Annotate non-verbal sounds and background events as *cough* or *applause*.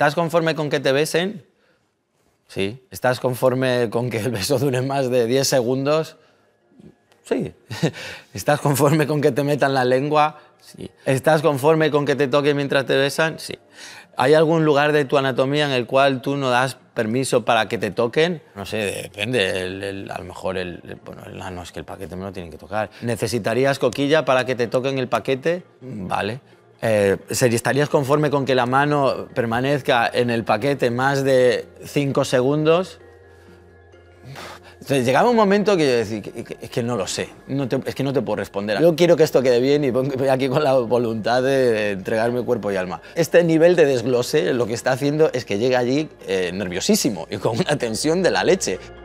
¿Estás conforme con que te besen? Sí. ¿Estás conforme con que el beso dure más de 10 segundos? Sí. *laughs* ¿Estás conforme con que te metan la lengua? Sí. ¿Estás conforme con que te toquen mientras te besan? Sí. ¿Hay algún lugar de tu anatomía en el cual tú no das permiso para que te toquen? No sé, depende. a lo mejor el, el es que el paquete me lo tienen que tocar. ¿Necesitarías coquilla para que te toquen el paquete? Vale. Eh, ¿Estarías conforme con que la mano permanezca en el paquete más de 5 segundos? Entonces, llegaba un momento que yo decía, que, es que no lo sé, no es que no te puedo responder. Yo quiero que esto quede bien y voy aquí con la voluntad de entregarme cuerpo y alma. Este nivel de desglose lo que está haciendo es que llega allí eh, nerviosísimo y con una tensión de la leche.